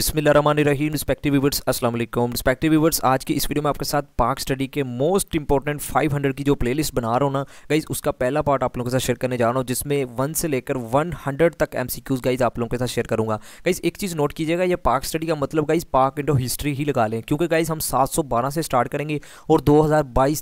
बिस्मिल्लाहमानिर्रहीम respective viewers अस्सलाम respective viewers आज की इस वीडियो में आपके साथ पाक स्टडी के मोस्ट इंपॉर्टेंट 500 की जो प्लेलिस्ट बना रहा हूँ ना गाइज उसका पहला पार्ट आप लोगों के साथ शेयर करने जा रहा हूँ जिसमें वन से लेकर 100 तक एमसीक्यूज गाइज आप लोगों के साथ शेयर करूँगा गाइज एक चीज़ नोट कीजिएगा ये पाक स्टडी का मतलब गाइज पाक इंडो हिस्ट्री ही लगा लें क्योंकि गाइज हम सात से स्टार्ट करेंगे और दो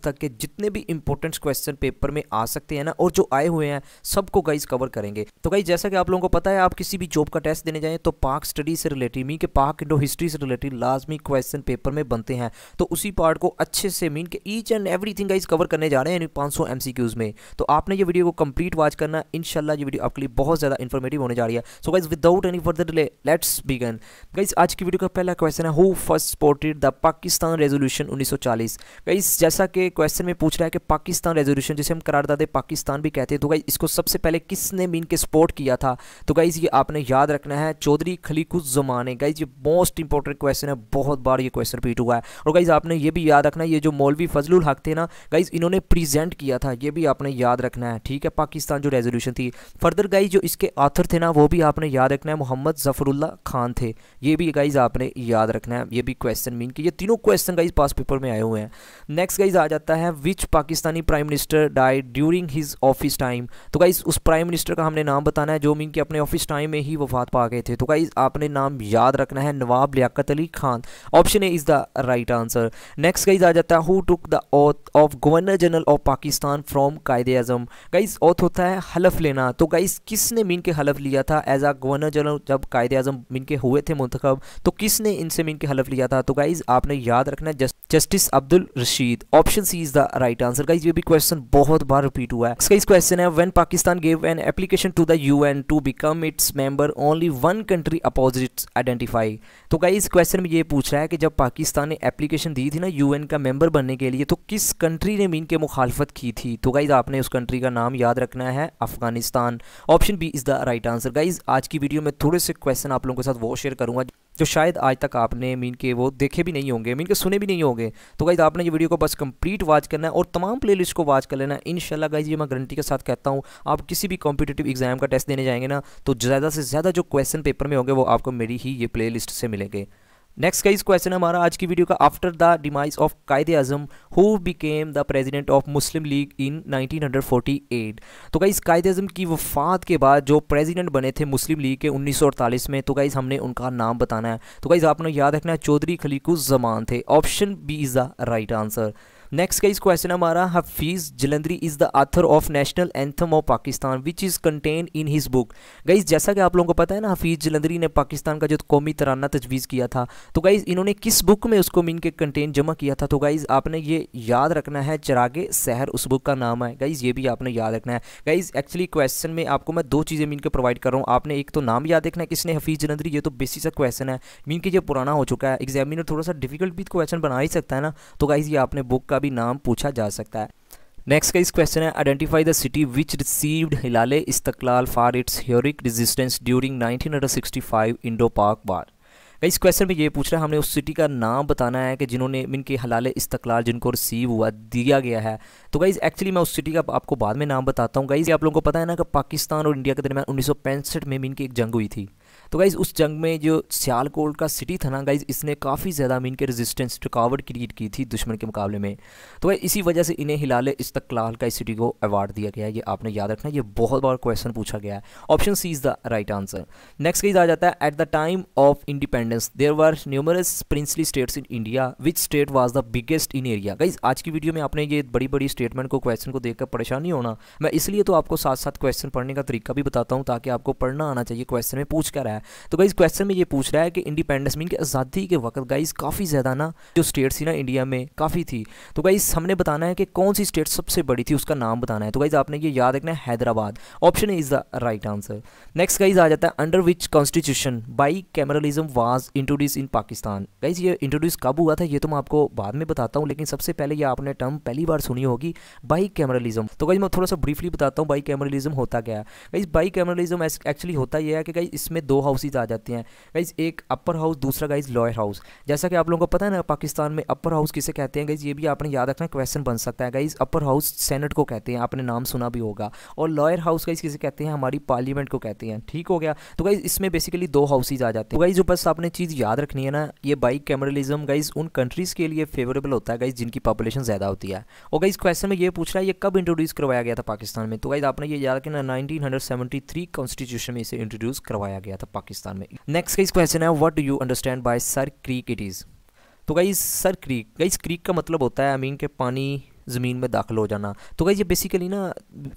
तक के जितने भी इंपॉर्टेंट क्वेश्चन पेपर में आ सकते हैं ना और जो आए हुए हैं सबको गाइज कवर करेंगे तो गाइज जैसा कि आप लोगों को पता है आप किसी भी जॉब का टेस्ट देने जाएँ तो पाक स्टडी से रिलेटिव मी के पाक इंडो हिस्ट्री से रिलेटेड लाजमी क्वेश्चन पेपर में बनते हैं तो उसी पार्ट को अच्छे से मीन के each and everything guys cover करने जा रहे हैं पाँच सौ एम सी क्यूज़ में तो आपने ये वीडियो को कंप्लीट वॉच करना इन ये वीडियो आपके लिए बहुत ज़्यादा इन्फॉर्मेटिव होने जा रही है so guys without any further delay let's begin guys आज की वीडियो का पहला क्वेश्चन है who first ported the Pakistan resolution उन्नीस सौ चालीस गाइज जैसा कि क्वेश्चन में पूछ रहा है कि पाकिस्तान रेजोल्यूशन जिसे हम करारदादे पाकिस्तान भी कहते हैं तो गाइज इसको सबसे पहले किसने मीन के सपोर्ट किया था तो गाइज ये आपने याद रखना है चौधरी खलीकुजमान है गाइज ये मोस्ट इंपॉर्टेंट क्वेश्चन है बहुत बार ये क्वेश्चन रिपीट हुआ है और गाइज आपने ये भी याद रखना है ये जो मौलवी फजलुल हक थे ना गाइज इन्होंने प्रेजेंट किया था ये भी आपने याद रखना है ठीक है पाकिस्तान जो रेजोल्यूशन थी फर्दर गाइज जो इसके आथर थे ना वो भी आपने याद रखना है मोहम्मद जफरुल्ला खान थे ये भी गाइज आपने याद रखना है ये भी क्वेश्चन मीन कि ये तीनों क्वेश्चन गाइज पास पेपर में आए हुए हैं नेक्स्ट गाइज आ जाता है which Pakistani prime minister die during his office time तो गाइज उस प्राइम मिनिस्टर का हमने नाम बताना है जो मीन कि अपने ऑफिस टाइम में ही वफात पा गए थे तो गाइज आपने नाम याद रखना है Nawab Liaquat Ali Khan option A is the right answer next guys आ जाता है who took the oath of governor general of Pakistan from Quaid-e Azam guys oath होता है हलफ लेना तो गाइज किसने मीन के हलफ लिया था एज आ गवर्नर जनरल जब कायदे अजम मीन के हुए थे मंतखब तो किसने इनसे मीन के हलफ लिया था तो गाइज आपने याद रखना है justice Abdul Rashid option C is the right answer guys ये भी क्वेश्चन बहुत बार रिपीट हुआ है इसका क्वेश्चन है when Pakistan gave an application to the UN to become its member only one country opposite identify verify तो गाई इस क्वेश्चन में ये पूछ रहा है कि जब पाकिस्तान ने एप्लीकेशन दी थी ना यूएन का मेंबर बनने के लिए तो किस कंट्री ने मीन के मुखालफत की थी तो गाइज़ आपने उस कंट्री का नाम याद रखना है Afghanistan option B is the right answer guys आज की वीडियो में थोड़े से क्वेश्चन आप लोगों के साथ वो शेयर करूँगा जो शायद आज तक आपने मीन के वो देखे भी नहीं होंगे मीन के सुने भी नहीं होंगे तो गाइज़ आपने ये वीडियो को बस कंप्लीट वॉच करना है और तमाम प्ले को वॉच कर लेना है इन गाइज़ ये मैं गारंटी के साथ कहता हूँ आप किसी भी कॉम्पिटेटिव एग्जाम का टेस्ट देने जाएंगे ना तो ज़्यादा से ज़्यादा जो क्वेश्चन पेपर में होंगे वो आपको मेरी ही ये प्ले से मिलेंगे नेक्स्ट का इस क्वेश्चन हमारा आज की वीडियो का after the demise of Quaid-e Azam who became the president of Muslim league in 1948 तो गाइस कायदे अजम की वफात के बाद जो प्रेसिडेंट बने थे मुस्लिम लीग के 1948 में तो गाइस हमने उनका नाम बताना है तो गाइस आपने याद रखना है चौधरी खलीकू जमान थे option B is the right answer next का इस क्वेश्चन हमारा Hafeez Jalandhari is the author of national anthem of Pakistan which is contain in his book guys जैसा कि आप लोगों को पता है ना हफीज़ जलंधरी ने पाकिस्तान का जो कौमी तराना तजवीज़ किया था तो गाइज़ इन्होंने किस बुक में उसको मीन के कंटेन जमा किया था तो गाइज़ आपने ये याद रखना है चरागे सहर उस बुक का नाम है गाइज़ ये भी आपने याद रखना है गाइज़ एक्चुअली क्वेश्चन में आपको मैं दो चीज़ें मीन के प्रोवाइड कर रहा हूँ आपने एक तो नाम याद रखना है किसने हफीज़ जलंधरी ये तो बेसिक सा क्वेश्चन है मीन के ये पुराना हो चुका है एग्जामिनर थोड़ा सा डिफिकल्ट भी क्वेश्चन तो बना ही सकता है ना तो गाइज़ ये आपने बुक का का भी नाम पूछा जा सकता है नेक्स्ट का इस क्वेश्चन है identify the city which received Hilal Istiqlal for its heroic resistance during 1965 Indo Pak war इस क्वेश्चन में ये पूछ रहा है हमने उस सिटी का नाम बताना है कि जिन्होंने इनके हलाल इस्तकलाल जिनको रिसीव हुआ दिया गया है तो गाइज़ एक्चुअली मैं उस सिटी का आपको बाद में नाम बताता हूँ गाइज़ आप लोगों को पता है ना कि पाकिस्तान और इंडिया के दरमियान उन्नीस में इनकी एक जंग हुई थी तो गाइज़ उस जंग में जो सियालकोट का सिटी था ना गाइज़ इसने काफ़ी ज़्यादा मीन के रेजिस्टेंस रुकावट क्रिएट की थी दुश्मन के मुकाबले में तो गाइज इसी वजह से इन्हें हिलाल इस्तकलाल का इस सिटी को अवार्ड दिया गया ये आपने याद रखना ये बहुत बार क्वेश्चन पूछा गया है option C is the right answer next guys आ जाता है at the time of independence there were numerous princely states in India which state was the biggest in area guys आज की वीडियो में आपने ये बड़ी बड़ी स्टेटमेंट को क्वेश्चन को देखकर परेशान नहीं होना मैं इसलिए तो आपको साथ साथ क्वेश्चन पढ़ने का तरीका भी बताता हूँ ताकि आपको पढ़ना आना चाहिए क्वेश्चन में पूछ कर रहा है है तो गाइज़ क्वेश्चन में ये पूछ रहा है कि इंडिपेंडेंस मीन की आज़ादी के वक्त गाइज़ काफ़ी ज़्यादा ना जो स्टेट्स थी ना इंडिया में काफ़ी थी तो गाइज़ हमने बताना है कि कौन सी स्टेट सबसे बड़ी थी उसका नाम बताना है तो गाइज़ आपने ये याद रखना है Hyderabad option is the right answer next guys आ जाता है under which constitution bicameralism was introduce in Pakistan guys ये इंट्रोड्यूस कब हुआ था ये तो मैं आपको बाद में बताता हूँ लेकिन सबसे पहले ये आपने टर्म पहली बार सुनी होगी बाई कैमरलिज्म तो गाइज़ मैं थोड़ा सा ब्रीफली बताता हूँ बाई कैमरलिज्म होता क्या है गाइज़ बाई कैमरलिज्म एक्चुअली होता यह है कि गाइज इसमें दो हाउसेज आ जाते हैं गाइज एक अपर हाउस दूसरा गाइज लोअर हाउस जैसा कि आप लोगों को पता है ना पाकिस्तान में अपर हाउस किसे कहते हैं गाइज ये भी आपने याद रखना क्वेश्चन बन सकता है गाइज अपर हाउस सेनेट को कहते हैं आपने नाम सुना भी होगा और लोअर हाउस गाइज किसे कहते हैं हमारी पार्लियामेंट को कहते हैं ठीक हो गया तो गाइज इसमें बेसिकली दो हाउसेज आ जाते हैं गाइज जो बस आपने चीज़ याद रखनी है ना ये बाई कैमरलिज्म गाइज उन कंट्रीज़ के लिए फेवरेबल होता है गाइज जिनकी पॉपुलेशन ज़्यादा होती है और गाइज क्वेश्चन में ये पूछ रहा है ये कब इंट्रोड्यूस करवाया गया था पाकिस्तान में तो गाइज आपने ये याद रखना nineteen hundred seventy three constitution में इसे इंट्रोड्यूस करवाया गया था पाकिस्तान में नेक्स्ट का इस क्वेश्चन है what do you understand by Sir Creek it is तो गई सर क्रीक गई क्रीक का मतलब होता है आई मीन के पानी ज़मीन में दाखिल हो जाना तो भाई ये बेसिकली ना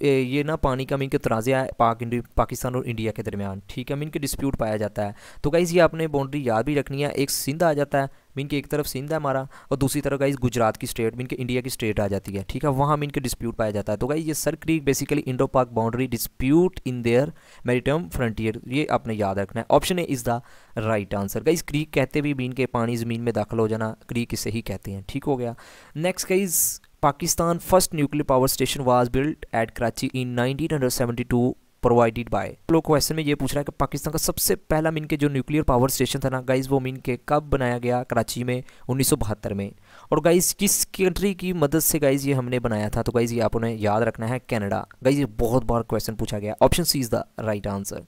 ये ना पानी का मीन के तनाज़ा है पाक पाकिस्तान और इंडिया के दरमियान ठीक है मीन के डिस्प्यूट पाया जाता है तो गई ये आपने बाउंड्री याद भी रखनी है एक सिंध आ जाता है मीन के एक तरफ सिंध है हमारा और दूसरी तरफ गाइज गुजरात की स्टेट मीन के इंडिया की स्टेट आ जाती है ठीक है वहाँ मीन के डिस्प्यूट पाया जाता है तो गाइज ये Sir Creek basically Indo Pak boundary dispute in their maritime frontier ये आपने याद रखना है option A is the right answer guys Creek कहते भी मीन के पानी ज़मीन में दाखिल हो जाना क्रीक इसे ही कहते हैं ठीक हो गया next guys power station nuclear built at Karachi in nineteen hundred seventy 1972 provided by लोग क्वेश्चन में ये पूछ रहा है कि पाकिस्तान का सबसे पहला मिन के जो न्यूक्लियर पावर स्टेशन था ना गाइज वो मिन के कब बनाया गया कराची में उन्नीस में और गाइज किस कंट्री की मदद से गाइज ये हमने बनाया था तो गाइज ये आपने याद रखना है कैनेडा गाइज ये बहुत बार क्वेश्चन पूछा गया option C is the right answer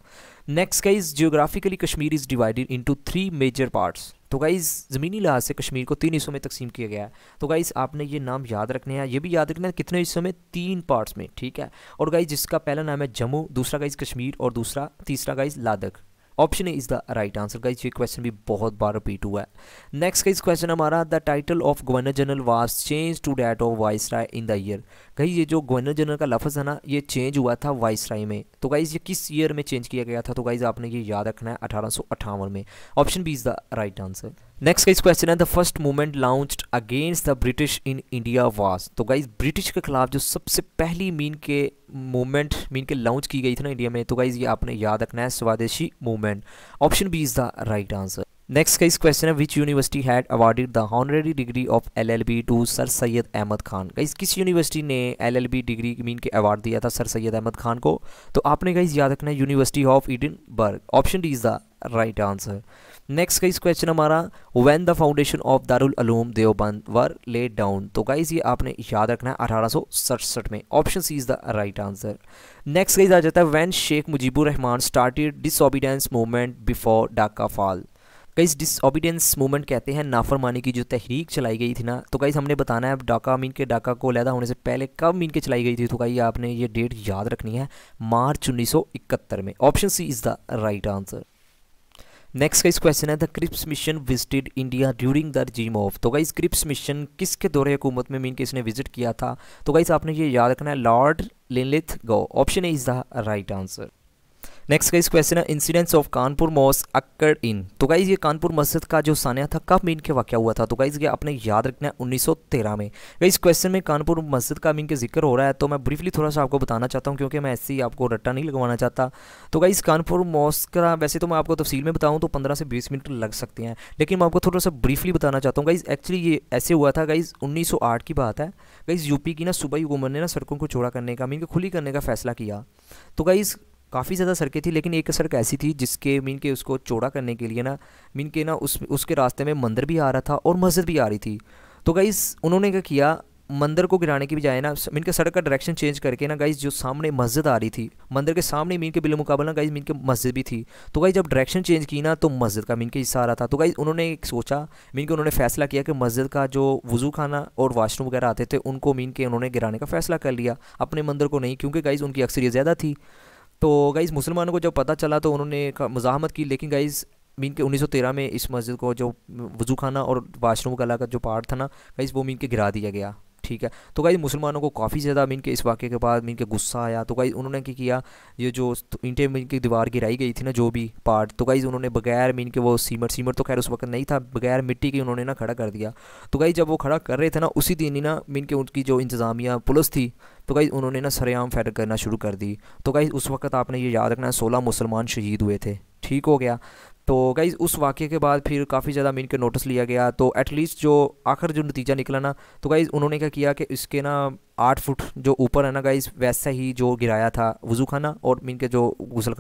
next guys geographically Kashmir is divided into three major parts तो गाइज़ ज़मीनी लिहाज से कश्मीर को तीन हिस्सों में तकसीम किया गया है तो गाइज़ आपने ये नाम याद रखने हैं ये भी याद रखना है कितने हिस्सों में तीन पार्ट्स में ठीक है और गाइज़ जिसका पहला नाम है जम्मू दूसरा गाइज़ कश्मीर और दूसरा तीसरा guys Ladakh option A is the right answer guys ये क्वेश्चन भी बहुत बार रिपीट हुआ है नेक्स्ट इस क्वेश्चन हमारा the title of governor general was change to that of viceroy in the year कहीं ये जो गवर्नर जनरल का लफज है ना ये चेंज हुआ था वाइस राय में तो गाइज ये किस ईयर में चेंज किया गया था तो गाइज आपने ये याद रखना है अठारह में option B is the right answer next guys question है the first movement launched against the British in India was तो गाइज ब्रिटिश के खिलाफ जो सबसे पहली मीन के मूवमेंट मीन के लॉन्च की गई थी ना इंडिया में तो गाइज ये आपने याद रखना है Swadeshi movement option B is the right answer next का इस क्वेश्चन है which university had awarded the honorary degree of LLB to Sir Syed Ahmad Khan guys किस यूनिवर्सिटी ने एलएलबी डिग्री मीन के अवार्ड दिया था सर सैयद अहमद खान को तो आपने गाइस याद रखना है यूनिवर्सिटी ऑफ बर्ग option D is the right answer next का इस क्वेश्चन हमारा when the foundation of Darul Uloom Deoband were laid down तो गाइज ये आपने याद रखना है अठारह में option C is the right answer next guys आ जाता है when Sheikh Mujibur Rahman started disobedience movement before Dhaka fall कई डिसऑबिडेंस मूवमेंट कहते हैं नाफरमानी की जो तहरीक चलाई गई थी ना तो गाइज हमने बताना है अब डाका मीन के डाका को लैदा होने से पहले कब मीन के चलाई गई थी तो कई आपने ये डेट याद रखनी है मार्च 1971 में option C is the right answer next का इस क्वेश्चन है the Cripps mission visited India during the regime of तो गाइस क्रिप्स मिशन किसके दौरे हुकूमत में मीन किसने विजिट किया था तो गाइस आपने ये याद रखना है Lord Linlithgow option A is the right answer next का इस क्वेश्चन है incidents of Kanpur massacre in तो गाइज ये कानपुर मस्जिद का जो सानिया था कब मीन के वाक़ हुआ था तो गाइज ये आपने याद रखना है 1913 में इस क्वेश्चन में कानपुर मस्जिद का मीन के जिक्र हो रहा है तो मैं ब्रीफली थोड़ा सा आपको बताना चाहता हूँ क्योंकि मैं ऐसे ही आपको रट्टा नहीं लगवाना चाहता तो गाइज कानपुर मॉस का वैसे तो मैं आपको तफसील में बताऊँ तो पंद्रह से बीस मिनट लग सकते हैं लेकिन मैं आपको थोड़ा सा ब्रीफली बताना चाहता हूँ गाइज़ एक्चुअली ये ऐसे हुआ था गाइज़ उन्नीस की बात है गाइज़ यूपी की ना सूबाई गुमन ने ना सड़कों को चौड़ा करने का मीन के खुली करने का फैसला किया तो गाइज़ काफ़ी ज़्यादा सड़कें थी लेकिन एक सड़क ऐसी थी जिसके मीन के उसको चौड़ा करने के लिए ना मीन के ना उस उसके रास्ते में मंदिर भी आ रहा था और मस्जिद भी आ रही थी तो गाइस उन्होंने क्या किया मंदिर को गिराने की बजाय ना मीन के सड़क का डायरेक्शन चेंज करके ना गाइज जो सामने मस्जिद आ रही थी मंदिर के सामने मीन के ना गाइज मीन के मस्जिद भी थी तो गाइज जब डायरेक्शन चेंज की ना तो मस्जिद का मीन के हिस्सा आ रहा था तो गाइज उन्होंने एक सोचा मीन के उन्होंने फैसला किया कि मस्जिद का जो वजू खाना और वाशरूम वगैरह आते थे उनको मीन के उन्होंने गिराने का फैसला कर लिया अपने मंदिर को नहीं क्योंकि गाइज उनकी अक्सरियत ज़्यादा थी तो गाइज़ मुसलमानों को जब पता चला तो उन्होंने मज़ामत की लेकिन गाइज़ मीन के 1913 में इस मस्जिद को जो वजू खाना और वाशरूम कला का जो पार्ट था ना गाइज़ वो मीन के गिरा दिया गया ठीक है तो गाई मुसलमानों को काफ़ी ज़्यादा मीन के इस वाक्य के बाद मीन के गुस्सा आया तो गाई उन्होंने क्या किया ये जो ईंटें मीन की दीवार गिराई गई थी ना जो भी पार्ट तो गाई उन्होंने बगैर मीन के वो सीमट सीमट तो खैर उस वक्त नहीं था बगैर मिट्टी की उन्होंने ना खड़ा कर दिया तो गाई जब वो खड़ा कर रहे थे ना उसी दिन ही ना मीन के उनकी जो इंतज़ामिया पुलिस थी तो गाई उन्होंने ना सरेआम फायर करना शुरू कर दी तो गाई उस वक्त आपने ये याद रखना सोलह मुसलमान शहीद हुए थे ठीक हो गया तो गाइज़ उस वाक्य के बाद फिर काफ़ी ज़्यादा मीन के नोटिस लिया गया तो एटलीस्ट जो आखिर जो नतीजा निकला ना तो गाइज़ उन्होंने क्या किया कि इसके ना आठ फुट जो ऊपर है ना गाइज वैसा ही जो गिराया था वज़ू खाना और मीन के जो गुसल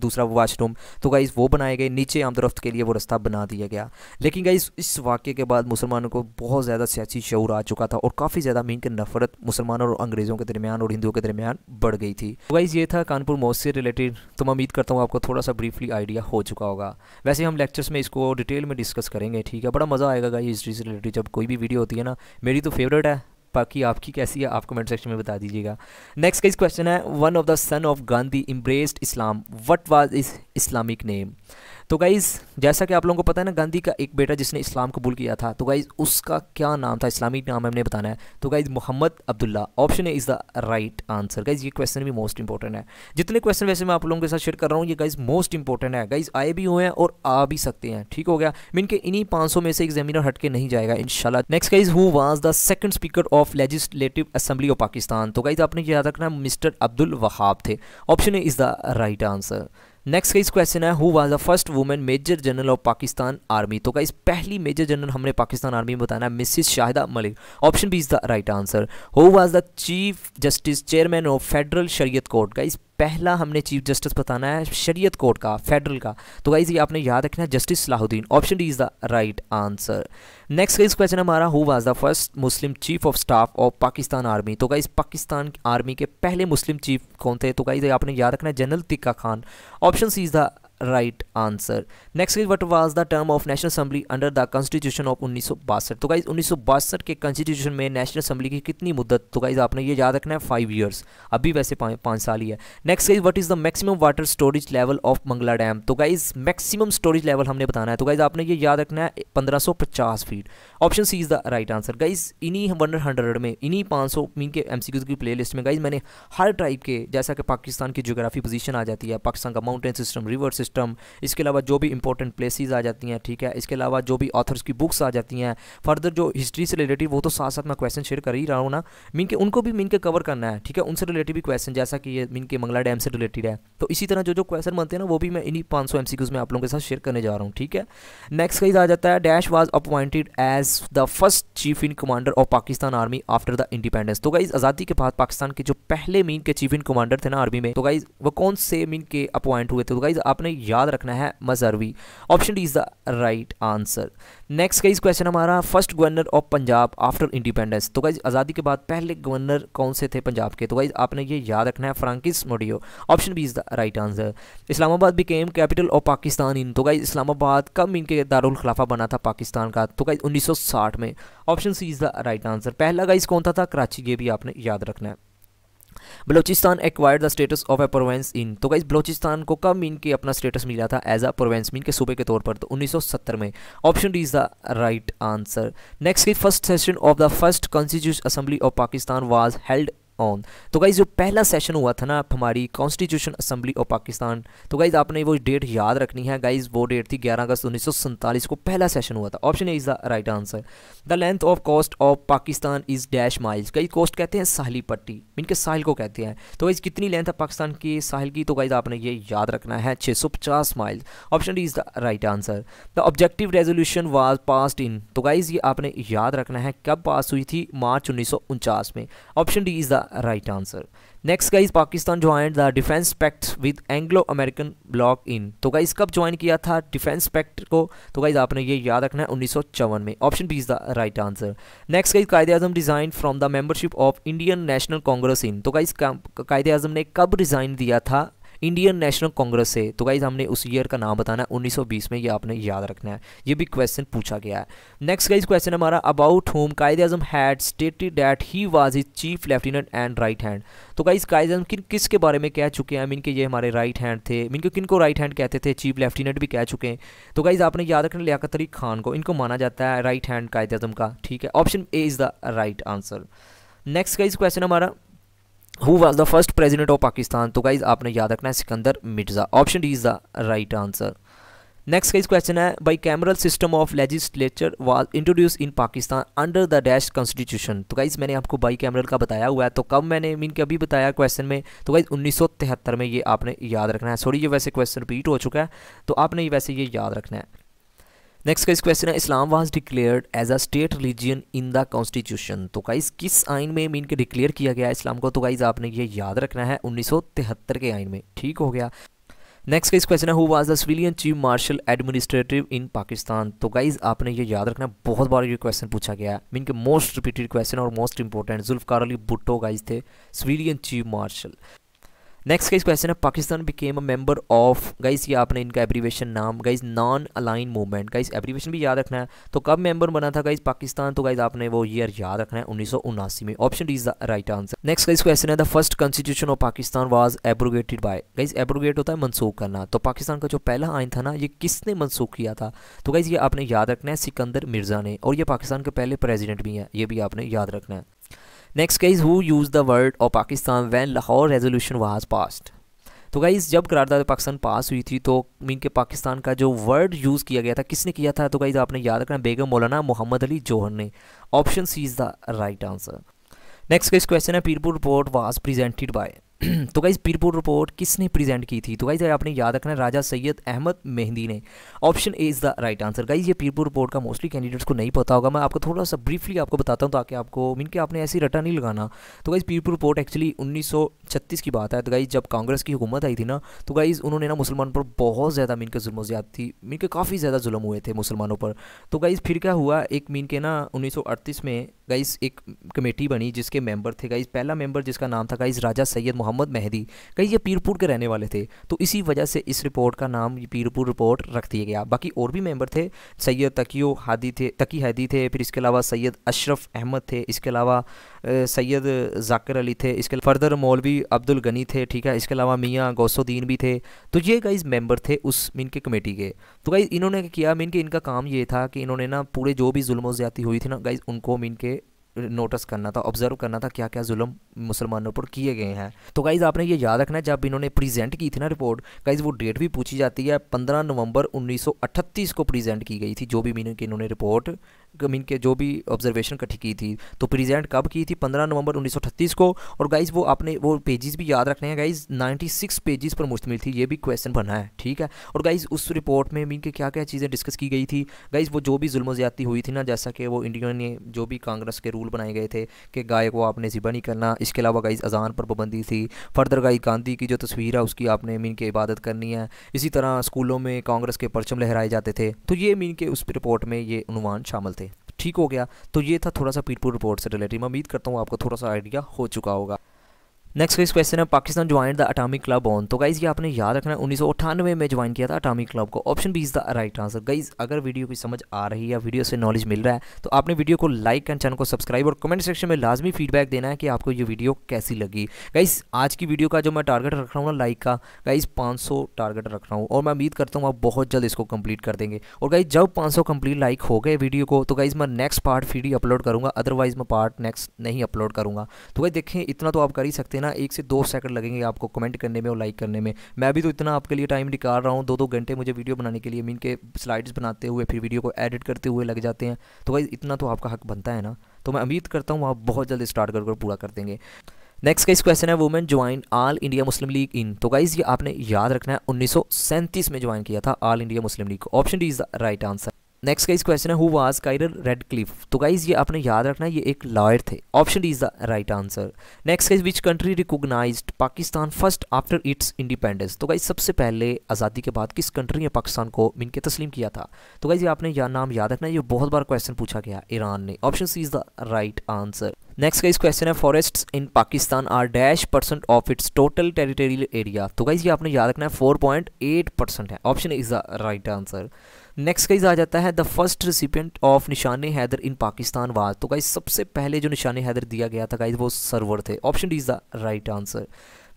दूसरा वाशरूम तो गाइज़ वो बनाए गए नीचे आमदरफ्त के लिए वो रास्ता बना दिया गया लेकिन गाइज़ इस वाक्य के बाद मुसलमानों को बहुत ज़्यादा सियासी शौर आ चुका था और काफ़ी ज़्यादा मीन के नफरत मुसलमानों और अंग्रेज़ों के दरमियान और हिंदुओं के दरमियान बढ़ गई थी तो गाइज़ ये था कानपुर मौत से रिलेटेड तो मैं उम्मीद करता हूँ आपको थोड़ा सा ब्रीफली आइडिया हो चुका होगा वैसे हम लेक्चर्स में इसको डिटेल में डिस्कस करेंगे ठीक है बड़ा मज़ा आएगा गाइज हिस्ट्री से रिलेटेड जब कोई भी वीडियो होती है ना मेरी तो फेवरेट है बाकी आपकी कैसी है आप कमेंट सेक्शन में बता दीजिएगा नेक्स्ट का क्वेश्चन है one of the son of Gandhi embraced Islam what was his Islamic name तो गाइज़ जैसा कि आप लोगों को पता है ना गांधी का एक बेटा जिसने इस्लाम कबूल किया था तो गाइज़ उसका क्या नाम था इस्लामिक नाम हमने बताना है तो गाइज़ मोहम्मद अब्दुल्ला ऑप्शन है is the right answer guys ये क्वेश्चन भी मोस्ट इंपॉर्टेंट है जितने क्वेश्चन वैसे मैं आप लोगों के साथ शेयर कर रहा हूँ ये गाइज़ मोस्ट इंपॉर्टेंट है गाइज़ आए भी हुए हैं और आ भी सकते हैं ठीक हो गया मीन के इन्हीं पाँच में से एग्जामिनर हट के नहीं जाएगा इनशाला next guys who was the second speaker of legislative assembly of Pakistan तो गाइज आपने याद रखना मिस्टर अब्दुल वहाब थे option A is the right answer next का इस क्वेश्चन है who was the first women major general of Pakistan army तो का इस पहली मेजर जनरल हमने पाकिस्तान आर्मी में बताना है Mrs Shahida Malik option B is the right answer who was the chief justice chairman of federal Shariat court का इस पहला हमने चीफ जस्टिस बताना है शरीयत कोर्ट का फेडरल का तो गाइज ये आपने याद रखना है justice Salahuddin option D is the right answer next guys question हमारा who was the first Muslim chief of staff of Pakistan army तो गाइज पाकिस्तान आर्मी के पहले मुस्लिम चीफ कौन थे तो गाइज आपने याद रखना है general Tikka Khan option C is the right answer next is what was the term of national assembly under the constitution of उन्नीस सौ बासठ तो गाइज उन्नीस सौ बासठ के कॉन्स्टिट्यूशन में नेशनल असेंबली की कितनी मुद्दत तो गाइज आपने ये याद रखना है फाइव ईयर्स अभी वैसे पाँच साल ही है next guys what is the maximum water storage level of Mangla dam तो गाइज मैक्सिमम स्टोरेज लेवल हमने बताना है तो गाइज आपने ये याद रखना है पंद्रह सौ पचास feet option C is the right answer guys इन्हीं वन हंड्रेड में इन्हीं सौ मीन के क्यूज की प्ले लिस्ट में गाइज मैंने हर टाइप के जैसा कि पाकिस्तान की जोग्राफी पोजिशन आ जाती है पाकिस्तान का mountain system river system system इसके अलावा जो भी इंपॉर्टेंट प्लेसेस आ जाती हैं ठीक है इसके अलावा जो भी ऑथर्स की बुक्स आ जाती हैं फर्दर जो हिस्ट्री से रिलेटेड वो तो साथ साथ मैं क्वेश्चन शेयर कर ही रहा हूँ ना मीन के उनको भी मीन के कवर करना है ठीक है उनसे रिलेटेड भी क्वेश्चन जैसा कि ये मीन के मंगला डैम से रिलेटेड है तो इसी तरह जो जो क्वेश्चन बनते हैं ना वो भी मैं इन्हीं पाँच सौ में आप लोगों के साथ शेयर करने जा रहा हूँ ठीक है नेक्स्ट कहीं आ जाता है dash was appointed as the first chief in commander of Pakistan army after the independence तो गाइज आज़ादी के बाद पाकिस्तान के जो पहले मीन के चीफ इन कमांडर थे ना आर्मी में तो गाइज वो कौन से मीन के अपॉइंट हुए थे तो गाइज आपने याद रखना है Messervy option D is the right answer next का क्वेश्चन हमारा first governor of Punjab after independence तो गाइज आज़ादी के बाद पहले गवर्नर कौन से थे पंजाब के तो गाइज आपने ये याद रखना है Francis Mudie option B is the right answer Islamabad became capital of Pakistan in तो गाइज इस्लामाबाद कब इनके दारुल खिलाफा बना था पाकिस्तान का तो गाइज 1960 में option C is the right answer पहला गाइज कौन था, था कराची ये भी आपने याद रखना है Balochistan acquire the status of a province in तो गाइज बलोचिस्तान को कब मीन के अपना स्टेटस मिला था एज अ प्रोवेंस मीन के सूबे के तौर पर तो 1970 में option D is the right answer next first session of the first constitution assembly of Pakistan was held on तो गाइज़ जो पहला सेशन हुआ था ना हमारी कॉन्स्टिट्यूशन असम्बली ऑफ पाकिस्तान तो गाइज़ आपने वो डेट याद रखनी है गाइज़ वो डेट थी ग्यारह अगस्त उन्नीस को पहला सेशन हुआ था option A is the right answer the length of coast of Pakistan is dash miles guys coast कहते हैं साहली पट्टी इनके साहिल को कहते हैं तो गाइज़ कितनी लेंथ है पाकिस्तान की साहिल की तो गाइज़ आपने ये याद रखना है छः सौ पचास miles option D is the right answer the objective resolution was pass in तो गाइज़ ये आपने याद रखना है कब पास हुई थी मार्च उन्नीस में option D is the right answer next guys Pakistan join the defence pact with Anglo American bloc in तो गाइज कब ज्वाइन किया था डिफेंस पैक्ट को तो गाइज आपने ये याद रखना है उन्नीस में option B is the right answer next guys Quaid-e Azam resign from the membership of Indian National Congress in तो गाइज कायदे आजम ने कब रिजाइन दिया था इंडियन नेशनल कांग्रेस से तो गाइज हमने उस ईयर का नाम बताना है 1920 में ये आपने याद रखना है ये भी क्वेश्चन पूछा गया है नेक्स्ट गाइज क्वेश्चन हमारा about whom Quaid Azam had stated that he was his chief lieutenant and right hand तो गाइज कायद अजम किन किसके बारे में कह चुके हैं मीन के ये हमारे राइट हैंड थे मीन के किन को राइट हैंड कहते थे चीफ लेफ्टिनेंट भी कह चुके हैं तो गाइज आपने याद रखना लियाकत अली खान को इनको माना जाता है राइट हैंड कायद अजम का ठीक है option A is the right answer next guys question हमारा who was the first president of Pakistan तो गाइज आपने याद रखना है Sikandar Mirza option D is the right answer next guys question है bicameral system of legislature was introduce in Pakistan under the dash constitution तो guys मैंने आपको बाई कैमरल का बताया हुआ है तो कब मैंने मीन के अभी बताया क्वेश्चन में तो गाइज उन्नीस सौ तिहत्तर में ये आपने याद रखना है सॉरी ये वैसे क्वेश्चन रिपीट हो चुका है तो आपने ये वैसे ये याद रखना है नेक्स्ट का इस क्वेश्चन है Islam was declared as a state religion in the constitution तो गाइज किस आइन में मीन के डिक्लेयर किया गया इस्लाम को तो गाइज आपने ये याद रखना है तिहत्तर के आइन में ठीक हो गया नेक्स्ट का इस क्वेश्चन है who was the civilian chief martial administrative in Pakistan तो गाइज आपने ये याद रखना बहुत बार ये क्वेश्चन पूछा गया है मीन के मोस्ट रिपीटेड क्वेश्चन और most important Zulfikar Ali Bhutto guys थे civilian chief martial next guys question है Pakistan became a member of guys ये आपने इनका एब्रीवेशन नाम guys non align movement guys abbreviation भी याद रखना है तो कब मेंबर बना था गाइज पाकिस्तान तो गाइज आपने वो ईयर याद रखना है उन्नीस में option is the right answer next guys question है the first constitution of Pakistan was abrogated by guys abrogate होता है मनसूख करना तो पाकिस्तान का जो पहला आइन था ना ये किसने मनसूख किया था तो गाइज ये आपने याद रखना है सिकंदर मिर्जा ने और ये पाकिस्तान के पहले प्रेजिडेंट भी हैं ये भी आपने याद रखना है next guys who use the word of Pakistan when Lahore resolution was passed तो गाइज़ जब करारदा पाकिस्तान पास हुई थी तो मीन के पाकिस्तान का जो वर्ड यूज़ किया गया था किसने किया था तो गाइज़ आपने याद रखना बेगम मौलाना मोहम्मद अली जौहर ने option C is the right answer next guys question है Pirpur report was presented by तो गाइज़ पीरपुर रिपोर्ट किसने प्रेजेंट की थी तो गाइज़ आपने याद रखना राजा सैयद अहमद मेहंदी ने option A is the right answer guys ये पीरपुर रिपोर्ट का मोस्टली कैंडिडेट्स को नहीं पता होगा मैं आपको थोड़ा सा ब्रीफली आपको बताता हूँ ताकि आपको मीन कि आपने ऐसी रटा नहीं लगाना तो गाइज़ पीरपुर रिपोर्ट एक्चुअली उन्नीस की बात है तो गाइज़ जब कांग्रेस की हुकूमत आई थी ना तो गाइज़ उन्होंने ना मुसलमान पर बहुत ज़्यादा मीन के जुल्म ज़्यादा थी मीन के काफ़ी ज़्यादा जुल्म हुए थे मुसलमानों पर तो गाइज़ फिर क्या हुआ एक मीन के ना उन्नीस में गाइस एक कमेटी बनी जिसके मेंबर थे गाइस पहला मेंबर जिसका नाम था गाइस राजा सैयद मोहम्मद मेहदी गाइस ये पीरपुर के रहने वाले थे तो इसी वजह से इस रिपोर्ट का नाम पीरपुर रिपोर्ट रख दिया गया बाकी और भी मेंबर थे सैयद तकियो हादी थे तकी हैदी थे फिर इसके अलावा सैयद अशरफ अहमद थे इसके अलावा सैयद जाकिर अली थे इसके फर्दर मौलवी अब्दुल गनी थे ठीक है इसके अलावा मियाँ गौसुद्दीन भी थे तो ये गाइज मेंबर थे उस मीन के कमेटी के तो गाइज इन्होंने किया मीन के इनका काम ये था कि इन्होंने ना पूरे जो भी जुल्म ज़्यादा हुई थी ना गाइज उनको मीन के नोटिस करना था ऑब्ज़र्व करना था क्या क्या जुल्म मुसलमानों पर किए गए हैं तो गाइज़ आपने ये याद रखना है जब इन्होंने प्रेजेंट की थी ना रिपोर्ट गाइज़ वो डेट भी पूछी जाती है पंद्रह नवंबर 1938 को प्रेजेंट की गई थी जो भी मीन इन्होंने रिपोर्ट मीन के जो भी ऑब्जर्वेशन इकट्ठी की थी तो प्रेजेंट कब की थी 15 नवंबर 1938 को और गाइज़ वो आपने वो पेजेस भी याद रखने हैं गाइज़ 96 पेजेस पर मुश्तमिल थी ये भी क्वेश्चन बना है ठीक है और गाइज़ उस रिपोर्ट में मीन के क्या क्या चीज़ें डिस्कस की गई थी गाइज़ वो जो भी जुल्म ज़्यादती हुई थी ना जैसा कि वो इंडिया ने जो भी कांग्रेस के रूल बनाए गए थे कि गाय को आपने ज़िबा नहीं करना इसके अलावा गाइज़ अजान पर पाबंदी थी फर्दर गाई गांधी की जो तस्वीर है उसकी आपने मीन के इबादत करनी है इसी तरह स्कूलों में कांग्रेस के परचम लहराए जाते थे तो ये मीन के उस रिपोर्ट में ये अनुमान शामिल थे ठीक हो गया तो ये था थोड़ा सा पीरपुर रिपोर्ट से रिलेटेड मैं उम्मीद करता हूँ आपको थोड़ा सा आइडिया हो चुका होगा नेक्स्ट इस क्वेश्चन है Pakistan join the atomic club on तो गाइज़ ये आपने याद रखना है उन्नीस में ज्वाइन किया था अटामिक क्लब को option B is the right answer guys अगर वीडियो की समझ आ रही है वीडियो से नॉलेज मिल रहा है तो आपने वीडियो को लाइक एंड चैनल को सब्सक्राइब और कमेंट सेक्शन में लाजमी फीडबैक देना है कि आपको ये वीडियो कैसी लगी गाइज़ आज की वीडियो का जो मैं टारगेट रख रहा हूँ ना लाइक का गाइज़ पाँच टारगेट रख रहा हूँ और मैं उम्मीद करता हूँ आप बहुत जल्द इसको कंप्लीट कर देंगे और गाइज़ जब पाँच कंप्लीट लाइक हो गए वीडियो को तो गाइज़ मैं नेक्स्ट पार्ट फीडी अपलोड करूँगा अदरवाइज़ मैं पार्ट नेक्स्ट नहीं अपलोड करूँगा तो गाइज देखें इतना तो आप कर ही सकते हैं ना एक से दो सेकंड लगेंगे आपको कमेंट करने में और लाइक करने में मैं भी तो इतना आपके लिए टाइम निकाल रहा हूँ दो दो घंटे मुझे वीडियो बनाने के लिए मीन के स्लाइड्स बनाते हुए फिर वीडियो को एडिट करते हुए लग जाते हैं तो भाई इतना तो आपका हक बनता है ना तो मैं उम्मीद करता हूँ आप बहुत जल्द स्टार्ट करके पूरा कर देंगे नेक्स्ट का इस क्वेश्चन है women join All India Muslim league in तो गाइज ये आपने याद रखना है उन्नीस में ज्वाइन किया था All India Muslim League option D is the right answer next का इस क्वेश्चन है who was Cyril Radcliffe तो गाइज ये आपने याद रखना है ये एक लॉयर थे option is the right answer next guys which country recognize Pakistan first after its independence तो गाइज सबसे पहले आज़ादी के बाद किस कंट्री ने पाकिस्तान को मिन के तस्लीम किया था तो गाइज ये आपने या नाम याद रखना है ये बहुत बार क्वेश्चन पूछा गया ईरान ने option is the right answer next guys question है forest in Pakistan are dash percent of its total territorial area तो गाइज ये आपने याद रखना है फोर पॉइंट एट परसेंट है option is the right answer next guys आ जाता है the first recipient of Nishan-e Haider in Pakistan was तो गाइज सबसे पहले जो निशान हैदर दिया गया था गाइज वो सर्वर थे option D is the right answer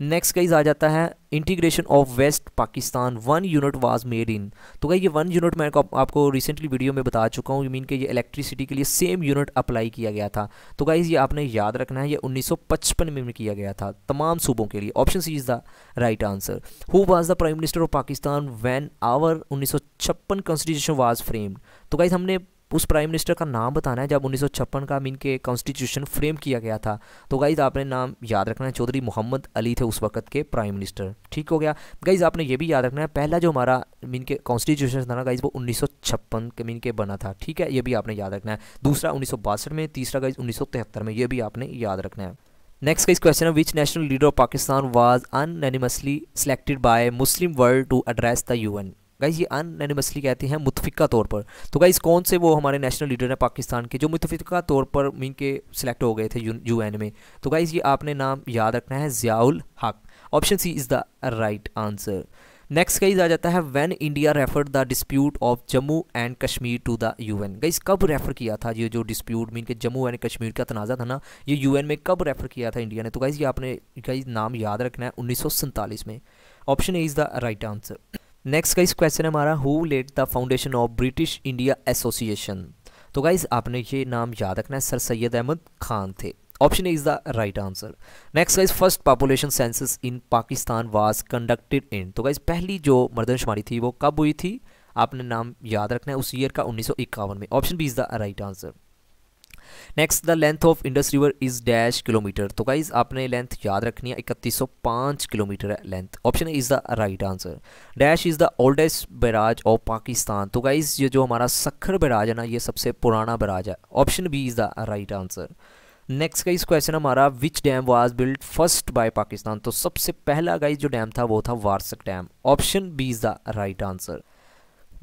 next guys आ जाता है integration of west Pakistan one unit was made in तो कहीं ये वन यूनिट मैं आपको रिसेंटली वीडियो में बता चुका हूँ यू मीन कि ये इलेक्ट्रिसिटी के लिए सेम यूनिट अप्लाई किया गया था तो गाइज ये आपने याद रखना है ये 1955 में, में किया गया था तमाम सूबों के लिए option C is the right answer who was the prime minister of Pakistan when our उन्नीस सौ छप्पन कॉन्स्टिट्यूशन वाज फ्रेम्ड तो गाइज हमने उस प्राइम मिनिस्टर का नाम बताना है जब उन्नीस का मीन के कॉन्स्टिट्यूशन फ्रेम किया गया था तो गाइज़ आपने नाम याद रखना है चौधरी मोहम्मद अली थे उस वक्त के प्राइम मिनिस्टर ठीक हो गया गाइज़ आपने ये भी याद रखना है पहला जो हमारा मीन के कॉन्स्टिट्यूशन था ना गाइज़ वो उन्नीस के मीन के बना था ठीक है ये भी आपने याद रखना है दूसरा उन्नीस में तीसरा गाइज़ उन्नीस में ये भी आपने याद रखना है नेक्स्ट का इस क्वेश्चन है which national leader of Pakistan was unanimously selected by Muslim world to address the UN guys ये अनएनिमसली कहते हैं मुतफिका तौर पर तो गाइज कौन से वो हमारे नेशनल लीडर हैं पाकिस्तान के जो मुतफ़ा तौर पर मीन के सिलेक्ट हो गए थे यू एन में तो गाइज ये आपने नाम याद रखना है Ziaul Haq option C is the right answer next guys आ जाता है when India refer the dispute of Jammu and Kashmir to the UN guys कब रेफर किया था ये जो डिस्प्यूट मीन के जम्मू एंड कश्मीर का तनाज़ा था ना ये यूएन में कब रेफर किया था इंडिया ने तो गाइज ये आपने गाइज नाम याद रखना है उन्नीस में option A is the right answer next guys question हमारा who laid the foundation of British India Association तो गाइस आपने ये नाम याद रखना है सर सैयद अहमद खान थे option A is the right answer next guys first population census in Pakistan was conducted in तो गाइज पहली जो मर्दमशुमारी थी वो कब हुई थी आपने नाम याद रखना है उस ईयर का उन्नीस में option B is the right answer next the length of Indus river is dash kilometre तो गाइज आपने लेंथ याद रखनी है इकतीस किलोमीटर है length option is the right answer dash is the oldest barrage of Pakistan तो गाइज ये जो हमारा सखर बैराज है ना ये सबसे पुराना बैराज है option B is the right answer next guys question हमारा which dam was build first by Pakistan तो सबसे पहला गाइज जो डैम था वो था Warsak dam option B is the right answer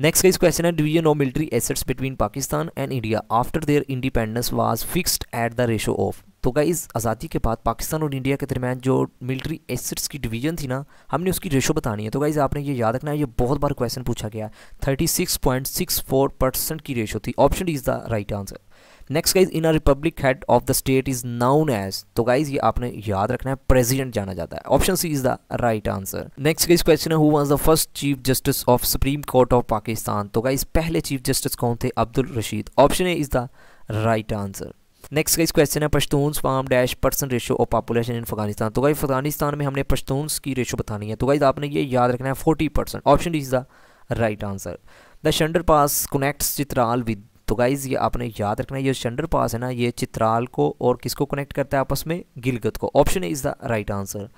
next इस क्वेश्चन है division of military assets between Pakistan and India after their independence was fixed at the ratio of तो क्या इस आज़ादी के बाद पाकिस्तान और इंडिया के दरमियान जो मिलिट्री एसेट्स की डिवीजन थी ना हमने उसकी रेशो बतानी है तो गाइज आपने ये याद रखना है ये बहुत बार क्वेश्चन पूछा गया thirty six point six four percent की रेशो थी option is the right answer next guys in a republic head of the state is known as तो गाइज ये आपने याद रखना है प्रेजिडेंट जाना जाता है option C is the right answer next guys question है first chief justice of supreme court of Pakistan तो गाइज पहले चीफ जस्टिस कौन थे Abdul Rashid option A is the right answer next का इस क्वेश्चन है Pashtun form dash person ratio of population in Afghanistan तो guys Afghanistan में हमने पश्तून की रेशो बतानी है तो गाइज आपने ये याद रखना है forty percent option is the right answer the Shandur pass connects Chitral with तो गाइज़ ये आपने याद रखना है ये शंडर पास है ना ये चित्राल को और किसको कनेक्ट करता है आपस में गिलगत को option A is the right answer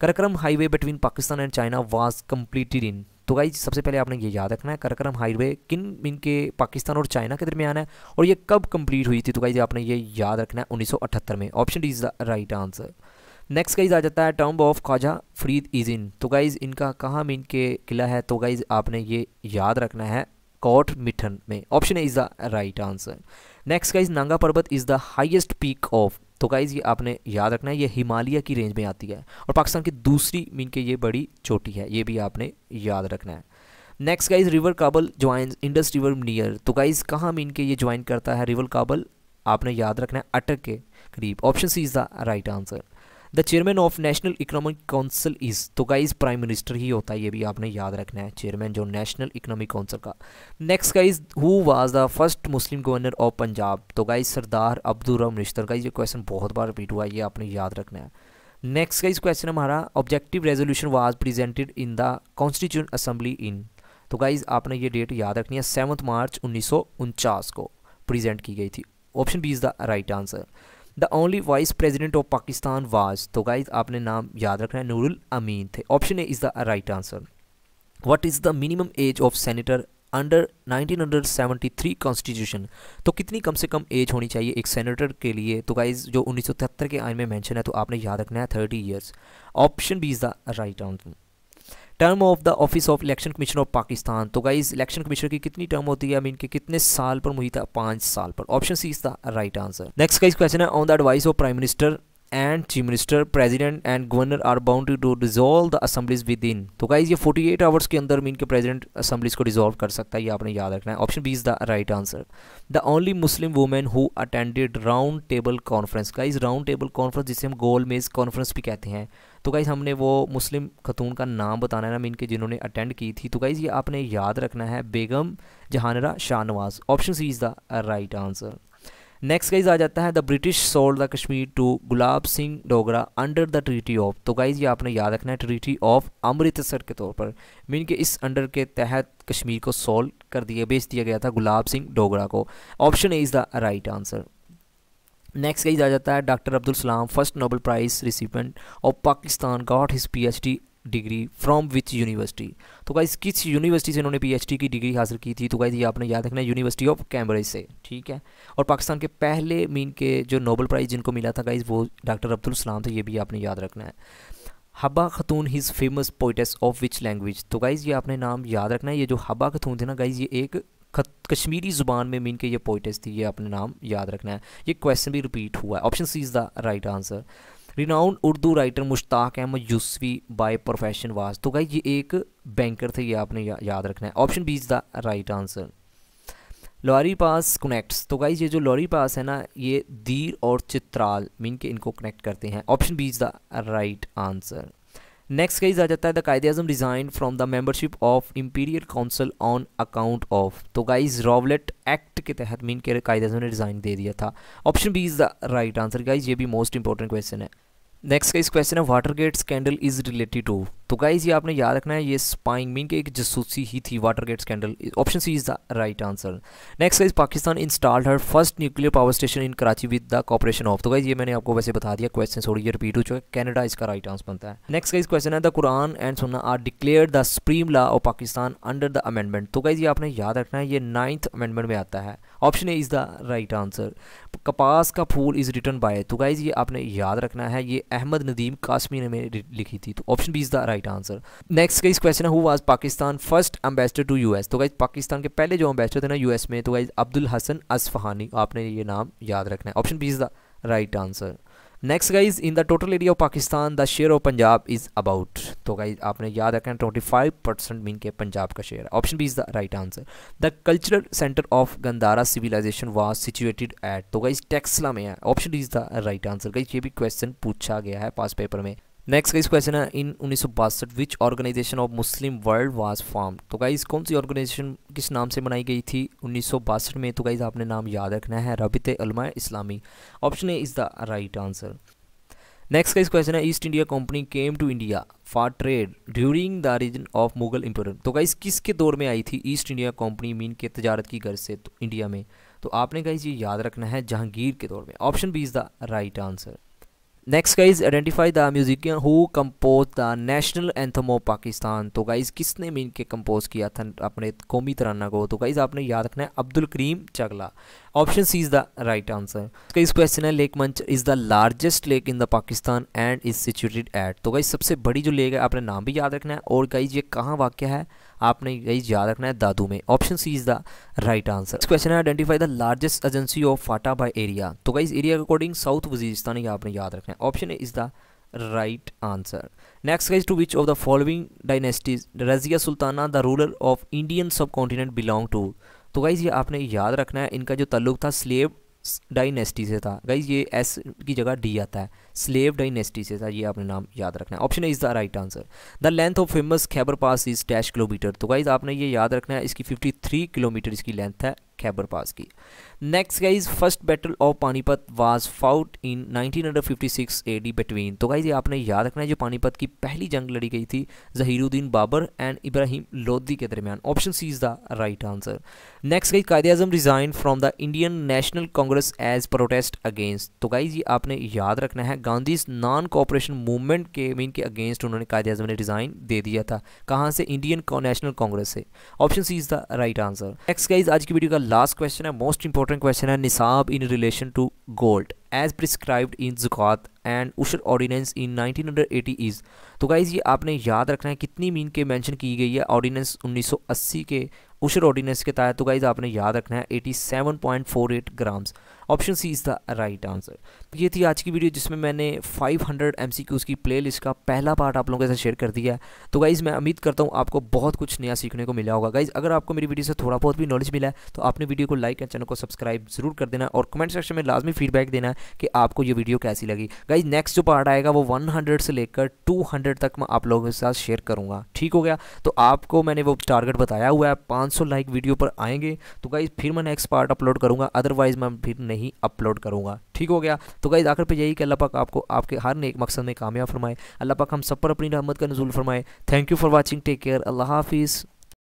Karakoram highway between Pakistan and China was completed in तो गाइज सबसे पहले आपने ये याद रखना है करक्रम हाईवे किन इनके पाकिस्तान और चाइना के दरमियान है और ये कब कंप्लीट हुई थी तो गाइज आपने ये याद रखना है अठहत्तर में option D is the right answer next guys आ जाता है term of Khwaja Farid is in तो गाइज इनका कहाँ मीन के किला है तो गाइज आपने ये याद रखना है कॉट मिठन में option A is the right answer next guys Nanga Parbat is the highest peak of तो गाइज़ ये आपने याद रखना है ये हिमालय की रेंज में आती है और पाकिस्तान की दूसरी मीन के ये बड़ी चोटी है ये भी आपने याद रखना है next guys river Kabul join Indus river near तो गाइज कहाँ मीन के ये ज्वाइन करता है रिवर काबल आपने याद रखना है अटक के करीब option C is the right answer the chairman of national economic council is तो गाइज प्राइम मिनिस्टर ही होता है ये भी आपने याद रखना है चेयरमैन जो नेशनल इकोनॉमिक काउंसिल का next guys who was the first Muslim governor of Punjab तो गाइज सरदार रहा रिश्तर का ये क्वेश्चन बहुत बार रिपीट हुआ है ये आपने याद रखना है नेक्स्ट गाइज क्वेश्चन हमारा objective resolution was presented in the constituent assembly in तो गाइज आपने ये डेट याद रखनी है सेवन्थ मार्च उन्नीस को प्रजेंट की गई थी option B is the right answer the only vice president of Pakistan was तो गाइज आपने नाम याद रखना है नूरुल अमीन थे option A is the right answer what is the minimum age of senator under 1973 constitution तो कितनी कम से कम एज होनी चाहिए एक सेनेटर के लिए तो गाइज जो 1973 के आइन में मेंशन है तो आपने याद रखना है 30 years option B is the right answer term of the office of election commission of Pakistan तो गाइज इलेक्शन कमीशन की कितनी टर्म होती है मीन के कितने साल पर मुहित है पांच साल पर option C is the right answer next guys question है on the advice of prime minister and chief minister president and governor are bound to dissolve the assemblies within तो गाइज ये फोर्टी एट आवर्स के अंदर mean के president assemblies को dissolve कर सकता है ये आपने याद रखना है option B is the right answer the only Muslim women who attended round table conference guys round table conference जिसे हम गोल मेज कॉन्फ्रेंस भी कहते हैं तो गाइज़ हमने वो मुस्लिम खतून का नाम बताना है ना मीन के जिन्होंने अटेंड की थी तो गाइज़ ये आपने याद रखना है Begum Jahanara Shahnawaz option C is the right answer next guys आ जाता है the British sold the Kashmir to Gulab Singh Dogra under the treaty of तो गाइज ये आपने याद रखना है ट्रीटी ऑफ अमृतसर के तौर पर मीन के इस अंडर के तहत कश्मीर को सोल्व कर दिया बेच दिया गया था गुलाब सिंह डोगरा को option A is the right answer next कही जा जाता है doctor Abdul Salam first Nobel prize recipient of Pakistan got his D degree from which university तो गाइज किस यूनिवर्सिटी से इन्होंने पीएचडी की डिग्री हासिल की थी तो गाइज ये आपने याद रखना यूनिवर्सिटी ऑफ कैम्ब्रिज से ठीक है और पाकिस्तान के पहले मीन के जो नोबल प्राइज़ जिनको मिला था गाइज वो डॉक्टर अब्दुल सलाम थे ये भी आपने याद रखना है Habba Khatoon his famous poets of which language तो गाइज़ ये आपने नाम याद रखना है ये जो हबा खतून थे ना गाइज़ ये एक कश्मीरी ज़ुबान में मीन के ये पोइटेस थी ये अपने नाम याद रखना है ये क्वेश्चन भी रिपीट हुआ है option C is the right answer renowned Urdu writer Mushtaq Ahmed Yousufi by profession was तो गाई ये एक बैंकर थे ये आपने या, याद रखना है option B is the right answer Lowari pass connects तो गाइज ये जो लॉरी पास है ना ये दीर और चित्राल मीन के इनको कनेक्ट करते हैं option B is the right answer next कहीं आ जाता है the Quaid-e Azam resign from the membership of imperial council on account of तो गाइज रॉवलेट एक्ट के तहत मीन के कायदे आजम ने रिज़ाइन दे दिया था option B is the right answer guys ये भी मोस्ट इंपॉर्टेंट क्वेश्चन है नेक्स्ट का इस क्वेश्चन है Watergate scandal is related to तो गाइज ये आपने याद रखना है ये स्पाइंग मीन के एक जसूसी ही थी Watergate scandal option C is the right answer next guys Pakistan installed her first nuclear power station in Karachi with the cooperation of तो गाइज ये मैंने आपको वैसे बता दिया क्वेश्चन थोड़ी ये रिपीट हो चुका है कैनेडा इसका राइट आंसर बनता है नेक्स्ट गाइज क्वेश्चन है the Quran and Sunnah are declare the supreme law of Pakistan under the amendment तो गाइज ये आपने याद रखना है ये नाइन्थ अमेंडमेंट में आता है option A is the right answer कपास का फूल इज़ रिटर्न बाय तो गाइज ये आपने याद रखना है ये अहमद नदीम कासमी ने लिखी थी तो option B is the right right answer next guys question है who was Pakistan first ambassador to US तो गाइज पाकिस्तान के पहले जो एम्बेसडर थे ना यूएस में तो गाइज अब्दुल हसन असफहानी आपने ये नाम याद रखना है option B is the right answer next guys in the total area of Pakistan the share of Punjab is about तो गाइज आपने याद रखना ट्वेंटी फाइव परसेंट मीन के पंजाब का share option B is the right answer the cultural centre of Gandhara civilization was situated at तो guys Taxila में है option is the right answer guys ये भी क्वेश्चन पूछा गया है पास पेपर में नेक्स्ट का इस क्वेश्चन है इन उन्नीस which organization of Muslim world was form तो गाइज कौन सी ऑर्गेनाइजेशन किस नाम से बनाई गई थी उन्नीस में तो गाइज आपने नाम याद रखना है Rabita Alam Islami option A is the right answer next का इस क्वेश्चन है East India Company came to India for trade during the reign of Mughal empire तो गाइज किसके दौर में आई थी ईस्ट इंडिया कंपनी मीन के तजारत की गर्ज से तो इंडिया में तो आपने गाइज ये याद रखना है जहांगीर के दौर में option B is the right answer next guys identify the musician who compose the national anthem of Pakistan तो गाइज किसने मीन के कम्पोज किया था अपने कौमी तराना को तो गाइज आपने याद रखना है Abdul Karim Chagla option C is the right answer इसका इस क्वेश्चन है lake Manchar is the largest lake in the Pakistan and is situated at तो गाइज सबसे बड़ी जो लेक है आपने नाम भी याद रखना है और गाइज ये कहाँ वाक्य है आपने यही याद रखना है दादू में option C is the right answer question है identify the largest agency of FATA by area तो गाइज एरिया के अकॉर्डिंग साउथ वजीरिस्तान ये आपने याद रखना है option is the right answer next guys to which of the following dynasties Razia Sultana the ruler of Indian subcontinent belong to तो guys ये आपने याद रखना है इनका जो तल्लुक था स्लेव डाइनेस्टी से था गाइज ये एस की जगह डी आता है स्लेव डाइनेस्टी से था ये आपने नाम याद रखना है option is the right answer the length of famous Khyber pass is dash kilometre तो गाइज आपने ये याद रखना है इसकी 53 किलोमीटर इसकी लेंथ है खैबर पास की next guys first battle of Panipat was fought in 1956 AD between तो गाइज ये आपने याद रखना है जो पानीपत की पहली जंग लड़ी गई थी जहीरुद्दीन बाबर एंड इब्राहिम लोधी के दरमियान option C is the right answer next guys Quaid-e Azam resign from the Indian National Congress as protest against तो गाइज ये आपने याद रखना है गांधी नॉन कॉपरेशन मूवमेंट के मीन के अगेंस्ट उन्होंने कायदे आजम ने रिजाइन दे दिया था कहाँ से इंडियन नेशनल कांग्रेस से option C is the right answer next guys आज की वीडियो का लास्ट क्वेश्चन है मोस्ट इंपॉर्टेंट इंपॉर्टेंट क्वेश्चन है nisab in relation to gold as prescribed in zakat and ushr ordinance in 1980 is तो गाइज़ ये आपने याद रखना है कितनी मीन के मेंशन की गई है ऑर्डीनेंस 1980 के उशर ऑर्डिनेंस के तहत तो गाइज़ आपने याद रखना है 87.48 grams option C is the right answer तो ये थी आज की वीडियो जिसमें मैंने 500 हंड्रेड की प्ले का पहला पार्ट आप लोगों के साथ शेयर कर दिया है तो गाइज़ मैं उम्मीद करता हूँ आपको बहुत कुछ नया सीखने को मिला होगा गाइज़ अगर आपको मेरी वीडियो से थोड़ा बहुत भी नॉलेज मिला है तो आपने वीडियो को लाइक एंड चैनल को सब्सक्राइब जरूर कर देना और कमेंट सेक्शन में लाजमी फीडबैक देना कि आपको ये वीडियो कैसी लगी गाइज नेक्स्ट जो पार्ट आएगा वो वन से लेकर टू तक मैं आप लोगों के साथ शेयर करूँगा ठीक हो गया तो आपको मैंने वो टारगेट बताया हुआ है पाँच लाइक वीडियो पर आएंगे तो गाइज फिर मैं नेक्स्ट पार्ट अपलोड करूँगा अदरवाइज मैं फिर नहीं ही अपलोड करूँगा ठीक हो गया तो गाइज आखिर पे यही कि अल्लाह पाक आपको आपके हर नेक मकसद में कामयाब फरमाए अल्लाह पाक हम सब पर अपनी रहमत का नजूल फरमाए thank you for watching take care अल्लाह हाफिज़